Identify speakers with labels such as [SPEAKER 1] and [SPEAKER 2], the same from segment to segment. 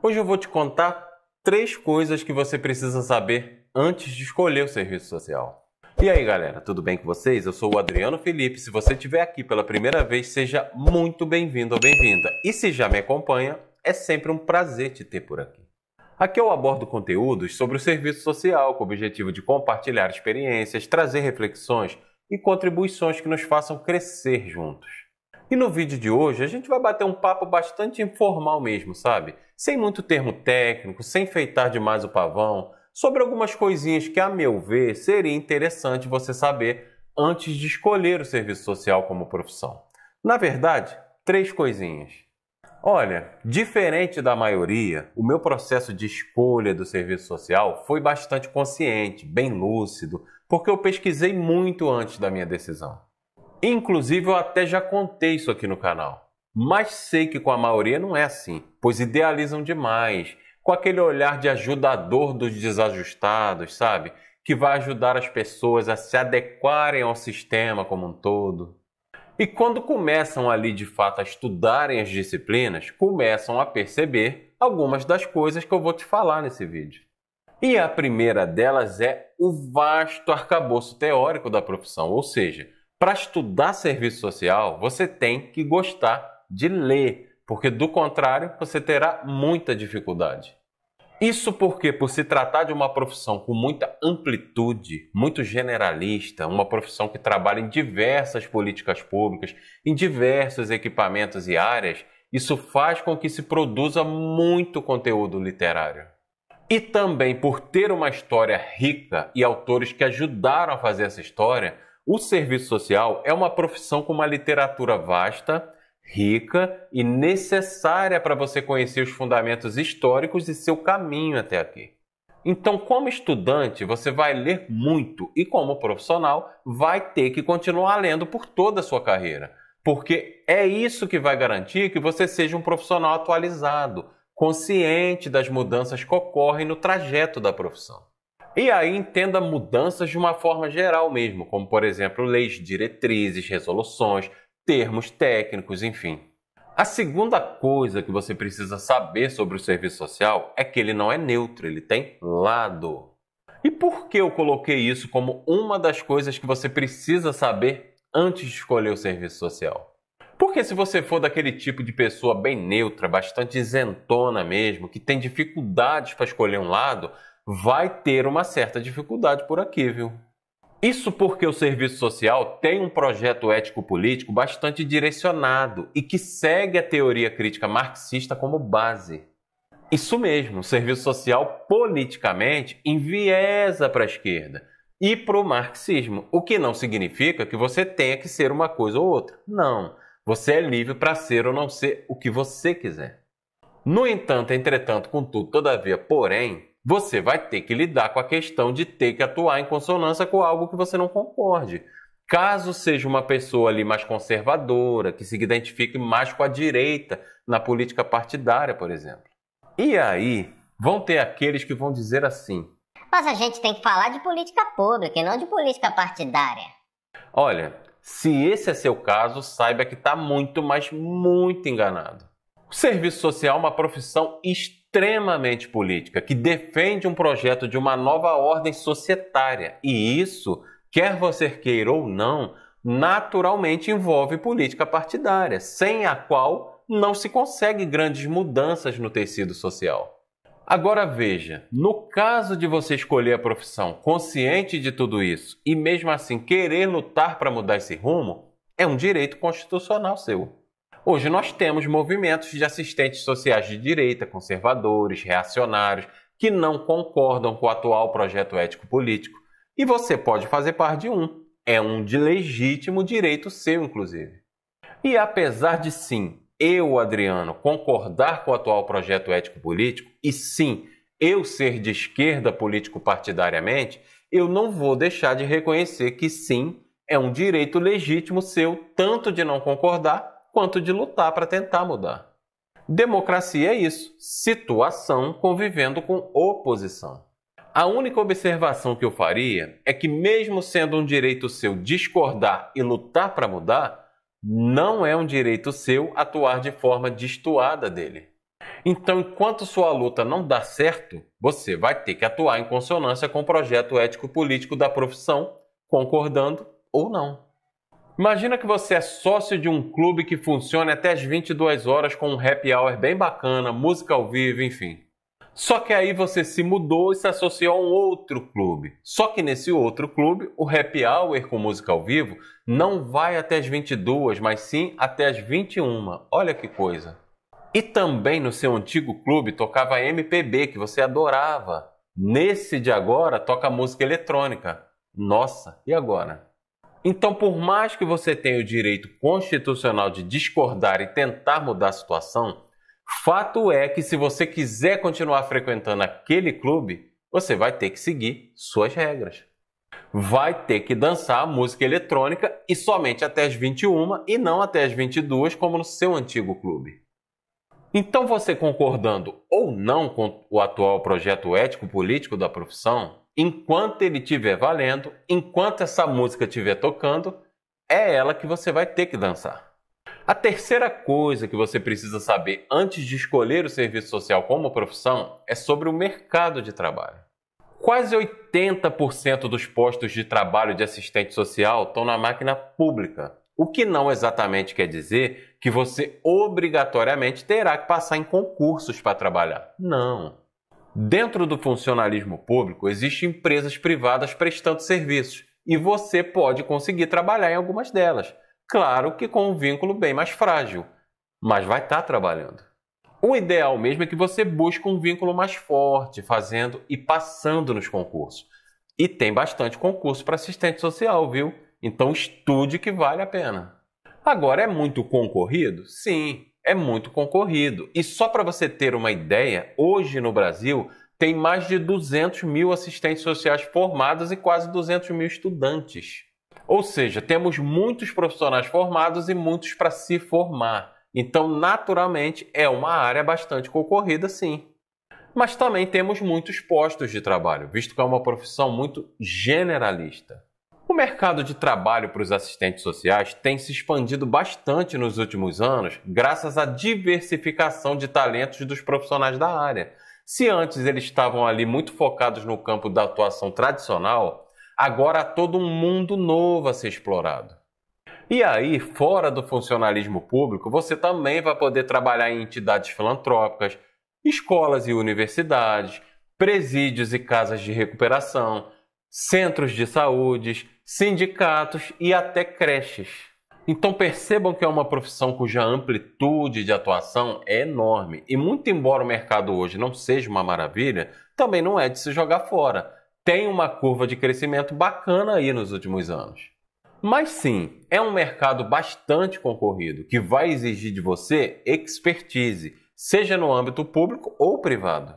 [SPEAKER 1] Hoje eu vou te contar três coisas que você precisa saber antes de escolher o serviço social. E aí galera, tudo bem com vocês? Eu sou o Adriano Felipe. Se você estiver aqui pela primeira vez, seja muito bem-vindo ou bem-vinda. E se já me acompanha, é sempre um prazer te ter por aqui. Aqui eu abordo conteúdos sobre o serviço social com o objetivo de compartilhar experiências, trazer reflexões e contribuições que nos façam crescer juntos. E no vídeo de hoje a gente vai bater um papo bastante informal mesmo, sabe? Sem muito termo técnico, sem feitar demais o pavão, sobre algumas coisinhas que, a meu ver, seria interessante você saber antes de escolher o serviço social como profissão. Na verdade, três coisinhas. Olha, diferente da maioria, o meu processo de escolha do serviço social foi bastante consciente, bem lúcido, porque eu pesquisei muito antes da minha decisão. Inclusive, eu até já contei isso aqui no canal. Mas sei que com a maioria não é assim, pois idealizam demais, com aquele olhar de ajudador dos desajustados, sabe? Que vai ajudar as pessoas a se adequarem ao sistema como um todo. E quando começam ali de fato a estudarem as disciplinas, começam a perceber algumas das coisas que eu vou te falar nesse vídeo. E a primeira delas é o vasto arcabouço teórico da profissão, ou seja, para estudar serviço social, você tem que gostar de ler, porque do contrário, você terá muita dificuldade. Isso porque, por se tratar de uma profissão com muita amplitude, muito generalista, uma profissão que trabalha em diversas políticas públicas, em diversos equipamentos e áreas, isso faz com que se produza muito conteúdo literário. E também por ter uma história rica e autores que ajudaram a fazer essa história, o serviço social é uma profissão com uma literatura vasta, rica e necessária para você conhecer os fundamentos históricos e seu caminho até aqui. Então, como estudante, você vai ler muito e, como profissional, vai ter que continuar lendo por toda a sua carreira, porque é isso que vai garantir que você seja um profissional atualizado, consciente das mudanças que ocorrem no trajeto da profissão. E aí entenda mudanças de uma forma geral mesmo, como por exemplo leis, diretrizes, resoluções, termos técnicos, enfim. A segunda coisa que você precisa saber sobre o serviço social é que ele não é neutro, ele tem lado. E por que eu coloquei isso como uma das coisas que você precisa saber antes de escolher o serviço social? Porque se você for daquele tipo de pessoa bem neutra, bastante isentona mesmo, que tem dificuldades para escolher um lado, vai ter uma certa dificuldade por aqui, viu? Isso porque o serviço social tem um projeto ético-político bastante direcionado e que segue a teoria crítica marxista como base. Isso mesmo, o serviço social politicamente enviesa para a esquerda e para o marxismo, o que não significa que você tenha que ser uma coisa ou outra. Não, você é livre para ser ou não ser o que você quiser. No entanto, entretanto, contudo, todavia, porém, você vai ter que lidar com a questão de ter que atuar em consonância com algo que você não concorde. Caso seja uma pessoa ali mais conservadora, que se identifique mais com a direita na política partidária, por exemplo. E aí vão ter aqueles que vão dizer assim: Mas a gente tem que falar de política pública e não de política partidária. Olha, se esse é seu caso, saiba que está muito, mas muito enganado. O serviço social é uma profissão extremamente política, que defende um projeto de uma nova ordem societária. E isso, quer você queira ou não, naturalmente envolve política partidária, sem a qual não se consegue grandes mudanças no tecido social. Agora veja, no caso de você escolher a profissão consciente de tudo isso e mesmo assim querer lutar para mudar esse rumo, é um direito constitucional seu. Hoje nós temos movimentos de assistentes sociais de direita, conservadores, reacionários, que não concordam com o atual projeto ético-político. E você pode fazer parte de um. É um de legítimo direito seu, inclusive. E apesar de sim, eu, Adriano, concordar com o atual projeto ético-político, e sim, eu ser de esquerda político-partidariamente, eu não vou deixar de reconhecer que sim, é um direito legítimo seu tanto de não concordar quanto de lutar para tentar mudar. Democracia é isso: situação convivendo com oposição. A única observação que eu faria é que, mesmo sendo um direito seu discordar e lutar para mudar, não é um direito seu atuar de forma destoada dele. Então, enquanto sua luta não dá certo, você vai ter que atuar em consonância com o projeto ético-político da profissão, concordando ou não. Imagina que você é sócio de um clube que funciona até as 22 horas com um happy hour bem bacana, música ao vivo, enfim. Só que aí você se mudou e se associou a um outro clube. Só que nesse outro clube, o happy hour com música ao vivo não vai até as 22, mas sim até as 21. Olha que coisa. E também no seu antigo clube tocava MPB, que você adorava. Nesse de agora toca música eletrônica. Nossa, e agora? Então, por mais que você tenha o direito constitucional de discordar e tentar mudar a situação, fato é que se você quiser continuar frequentando aquele clube, você vai ter que seguir suas regras. Vai ter que dançar música eletrônica e somente até as 21 e não até as 22, como no seu antigo clube. Então, você concordando ou não com o atual projeto ético-político da profissão, enquanto ele estiver valendo, enquanto essa música estiver tocando, é ela que você vai ter que dançar. A terceira coisa que você precisa saber antes de escolher o serviço social como profissão é sobre o mercado de trabalho. Quase 80% dos postos de trabalho de assistente social estão na máquina pública, o que não exatamente quer dizer que você obrigatoriamente terá que passar em concursos para trabalhar. Não. Dentro do funcionalismo público, existem empresas privadas prestando serviços e você pode conseguir trabalhar em algumas delas. Claro que com um vínculo bem mais frágil, mas vai estar tá trabalhando. O ideal mesmo é que você busque um vínculo mais forte, fazendo e passando nos concursos. E tem bastante concurso para assistente social, viu? Então estude que vale a pena. Agora é muito concorrido? Sim, é muito concorrido. E só para você ter uma ideia, hoje no Brasil tem mais de 200 mil assistentes sociais formados e quase 200 mil estudantes. Ou seja, temos muitos profissionais formados e muitos para se formar. Então, naturalmente, é uma área bastante concorrida, sim. Mas também temos muitos postos de trabalho, visto que é uma profissão muito generalista mercado de trabalho para os assistentes sociais tem se expandido bastante nos últimos anos, graças à diversificação de talentos dos profissionais da área. Se antes eles estavam ali muito focados no campo da atuação tradicional, agora há todo um mundo novo a ser explorado. E aí, fora do funcionalismo público, você também vai poder trabalhar em entidades filantrópicas, escolas e universidades, presídios e casas de recuperação centros de saúde, sindicatos e até creches. Então percebam que é uma profissão cuja amplitude de atuação é enorme. E muito embora o mercado hoje não seja uma maravilha, também não é de se jogar fora. Tem uma curva de crescimento bacana aí nos últimos anos. Mas sim, é um mercado bastante concorrido que vai exigir de você expertise, seja no âmbito público ou privado.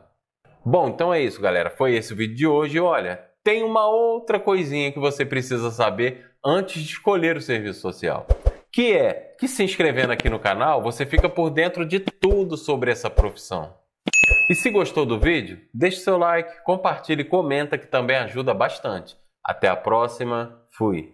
[SPEAKER 1] Bom, então é isso, galera. Foi esse o vídeo de hoje. Olha, tem uma outra coisinha que você precisa saber antes de escolher o serviço social, que é que se inscrevendo aqui no canal, você fica por dentro de tudo sobre essa profissão. E se gostou do vídeo, deixe seu like, compartilhe e comenta que também ajuda bastante. Até a próxima, fui!